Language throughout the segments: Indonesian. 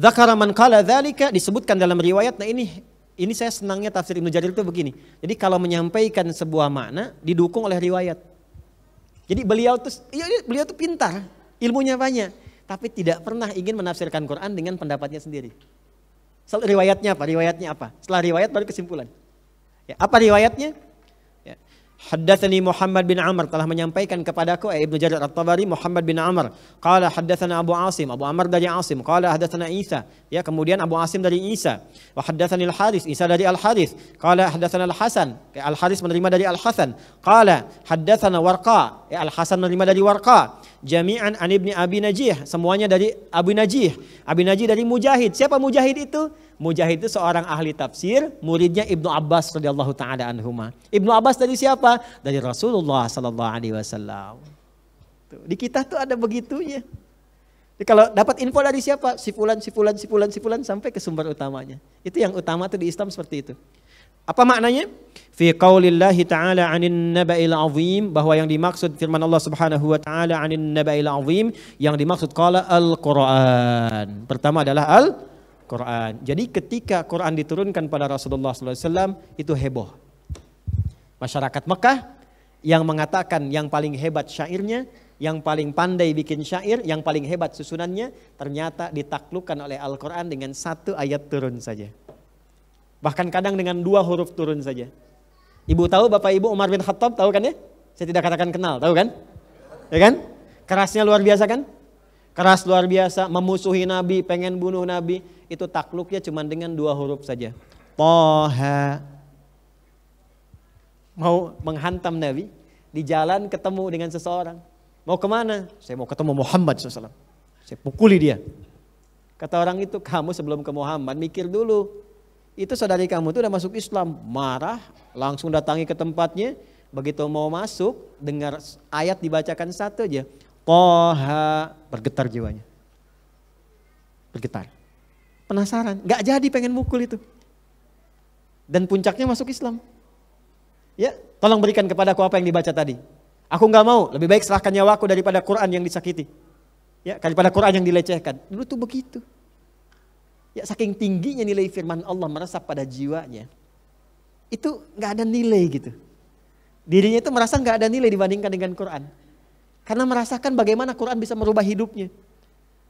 Zakara man kala dzalika disebutkan dalam riwayat. Nah ini ini saya senangnya tafsir Ibnu Jarir itu begini. Jadi kalau menyampaikan sebuah makna didukung oleh riwayat. Jadi beliau itu ya, ya, beliau tuh pintar, ilmunya banyak, tapi tidak pernah ingin menafsirkan Quran dengan pendapatnya sendiri. Riwayatnya apa? Riwayatnya apa? Setelah riwayat baru kesimpulan. Ya, apa riwayatnya? Haddatsani Muhammad bin Amr telah menyampaikan kepadaku eh, Ibnu Jarir At-Tabari Muhammad bin Amr qala haddatsana Abu Asim Abu Amr dari Asim qala haddatsana Isa ya kemudian Abu Asim dari Isa wa haddatsani Al-Haris Isa dari Al-Haris qala haddatsana Al-Hasan eh, Al-Haris menerima dari Al-Hasan qala haddatsana Warqa ya Al-Hasan menerima dari Warqa jami'an an ibni Abi Najih, semuanya dari Abi Najih. Abi Najih dari Mujahid. Siapa Mujahid itu? Mujahid itu seorang ahli tafsir, muridnya Ibnu Abbas radhiyallahu taala anhuma. Ibnu Abbas dari siapa? Dari Rasulullah sallallahu alaihi wasallam. Di kita tuh ada begitunya. Jadi kalau dapat info dari siapa? Si fulan, si fulan, sampai ke sumber utamanya. Itu yang utama tuh di Islam seperti itu. Apa maknanya? Fi qaulillahi ta'ala 'anin naba'il 'azim bahwa yang dimaksud firman Allah Subhanahu wa ta'ala 'anin naba'il 'azim yang dimaksud qala al-Qur'an. Pertama adalah al-Qur'an. Jadi ketika Quran diturunkan pada Rasulullah SAW itu heboh. Masyarakat Mekah yang mengatakan yang paling hebat syairnya, yang paling pandai bikin syair, yang paling hebat susunannya, ternyata ditaklukkan oleh Al-Quran dengan satu ayat turun saja. Bahkan kadang dengan dua huruf turun saja. Ibu tahu Bapak Ibu Umar bin Khattab tahu kan ya? Saya tidak katakan kenal, tahu kan? Ya kan? Kerasnya luar biasa kan? Keras luar biasa, memusuhi Nabi, pengen bunuh Nabi. Itu takluknya cuma dengan dua huruf saja. Toha. Mau menghantam Nabi, di jalan ketemu dengan seseorang. Mau kemana? Saya mau ketemu Muhammad SAW. Saya pukuli dia. Kata orang itu, kamu sebelum ke Muhammad mikir dulu itu saudari kamu itu udah masuk Islam, marah, langsung datangi ke tempatnya, begitu mau masuk, dengar ayat dibacakan satu aja, Toha, bergetar jiwanya. Bergetar. Penasaran, gak jadi pengen mukul itu. Dan puncaknya masuk Islam. Ya, tolong berikan kepada aku apa yang dibaca tadi. Aku nggak mau, lebih baik serahkan nyawaku daripada Quran yang disakiti. Ya, daripada Quran yang dilecehkan. Dulu tuh begitu. Ya saking tingginya nilai firman Allah merasa pada jiwanya. Itu nggak ada nilai gitu. Dirinya itu merasa nggak ada nilai dibandingkan dengan Quran. Karena merasakan bagaimana Quran bisa merubah hidupnya.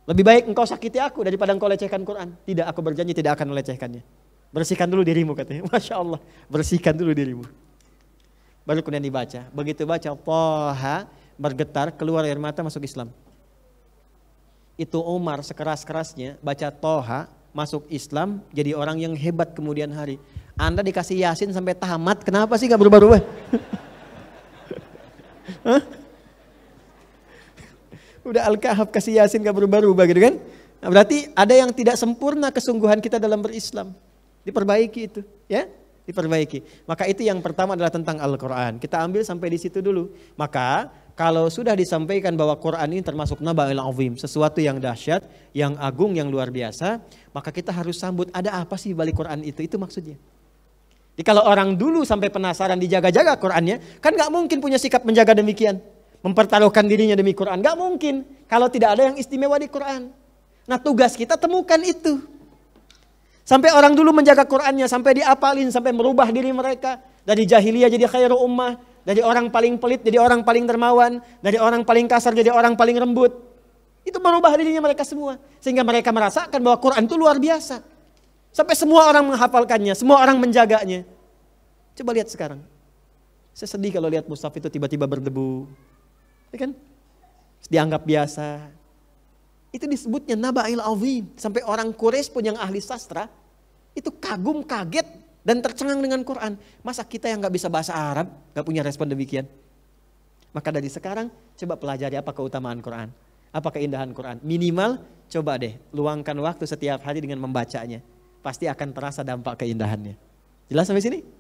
Lebih baik engkau sakiti aku daripada engkau lecehkan Quran. Tidak, aku berjanji tidak akan melecehkannya. Bersihkan dulu dirimu katanya. Masya Allah, bersihkan dulu dirimu. Baru kemudian dibaca. Begitu baca, Toha bergetar, keluar air mata masuk Islam. Itu Umar sekeras-kerasnya baca Toha masuk Islam jadi orang yang hebat kemudian hari. Anda dikasih Yasin sampai tamat, kenapa sih gak berubah-ubah? Udah Al-Kahf kasih Yasin gak berubah-ubah gitu kan? Nah, berarti ada yang tidak sempurna kesungguhan kita dalam berislam. Diperbaiki itu, ya? Diperbaiki. Maka itu yang pertama adalah tentang Al-Qur'an. Kita ambil sampai di situ dulu. Maka kalau sudah disampaikan bahwa Quran ini termasuk naba'il azim, sesuatu yang dahsyat, yang agung, yang luar biasa, maka kita harus sambut ada apa sih balik Quran itu? Itu maksudnya. Jadi kalau orang dulu sampai penasaran dijaga-jaga Qurannya, kan nggak mungkin punya sikap menjaga demikian. Mempertaruhkan dirinya demi Quran, nggak mungkin. Kalau tidak ada yang istimewa di Quran. Nah tugas kita temukan itu. Sampai orang dulu menjaga Qurannya, sampai diapalin, sampai merubah diri mereka. Dari jahiliyah jadi khairu ummah, dari orang paling pelit jadi orang paling dermawan, dari orang paling kasar jadi orang paling lembut. Itu merubah dirinya mereka semua. Sehingga mereka merasakan bahwa Quran itu luar biasa. Sampai semua orang menghafalkannya, semua orang menjaganya. Coba lihat sekarang. Saya sedih kalau lihat mushaf itu tiba-tiba berdebu. Ya kan? Dianggap biasa. Itu disebutnya Naba'il Azim. Sampai orang Quraisy pun yang ahli sastra, itu kagum kaget dan tercengang dengan Quran. Masa kita yang nggak bisa bahasa Arab nggak punya respon demikian? Maka dari sekarang coba pelajari apa keutamaan Quran, apa keindahan Quran. Minimal coba deh luangkan waktu setiap hari dengan membacanya. Pasti akan terasa dampak keindahannya. Jelas sampai sini?